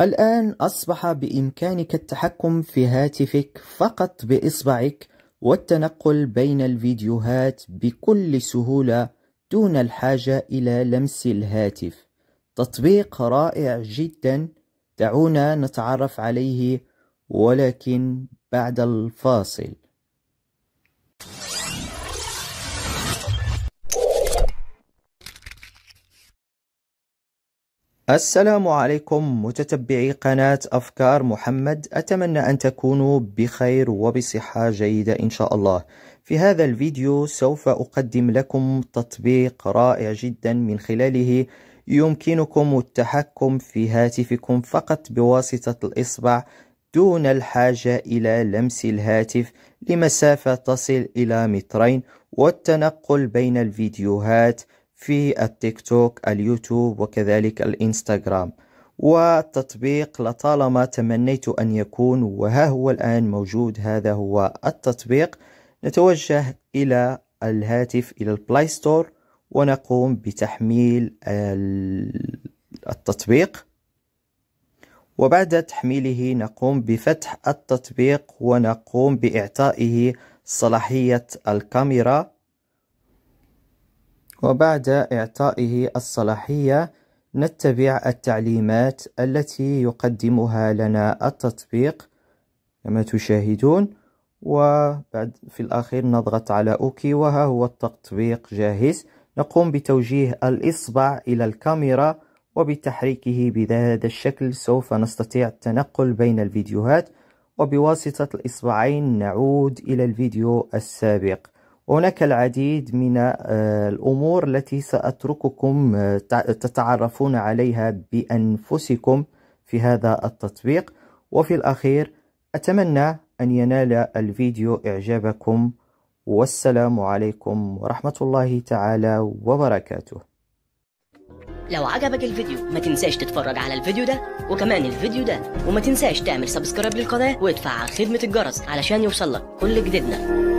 الآن أصبح بإمكانك التحكم في هاتفك فقط بإصبعك والتنقل بين الفيديوهات بكل سهولة دون الحاجة إلى لمس الهاتف تطبيق رائع جدا دعونا نتعرف عليه ولكن بعد الفاصل السلام عليكم متتبعي قناة أفكار محمد أتمنى أن تكونوا بخير وبصحة جيدة إن شاء الله في هذا الفيديو سوف أقدم لكم تطبيق رائع جدا من خلاله يمكنكم التحكم في هاتفكم فقط بواسطة الإصبع دون الحاجة إلى لمس الهاتف لمسافة تصل إلى مترين والتنقل بين الفيديوهات في التيك توك اليوتيوب وكذلك الانستغرام والتطبيق لطالما تمنيت أن يكون وها هو الآن موجود هذا هو التطبيق نتوجه إلى الهاتف إلى البلاي ستور ونقوم بتحميل التطبيق وبعد تحميله نقوم بفتح التطبيق ونقوم بإعطائه صلاحية الكاميرا وبعد إعطائه الصلاحية نتبع التعليمات التي يقدمها لنا التطبيق كما تشاهدون وبعد في الأخير نضغط على أوكي وها هو التطبيق جاهز نقوم بتوجيه الإصبع إلى الكاميرا وبتحريكه بهذا الشكل سوف نستطيع التنقل بين الفيديوهات وبواسطة الإصبعين نعود إلى الفيديو السابق هناك العديد من آه، الأمور التي سأترككم آه، تتعرفون عليها بأنفسكم في هذا التطبيق وفي الأخير أتمنى أن ينال الفيديو إعجابكم والسلام عليكم ورحمة الله تعالى وبركاته لو عجبك الفيديو ما تنساش تتفرج على الفيديو ده وكمان الفيديو ده وما تنساش تعمل سبسكرايب للقناة وادفع خدمة الجرس علشان يوصلك كل جديدنا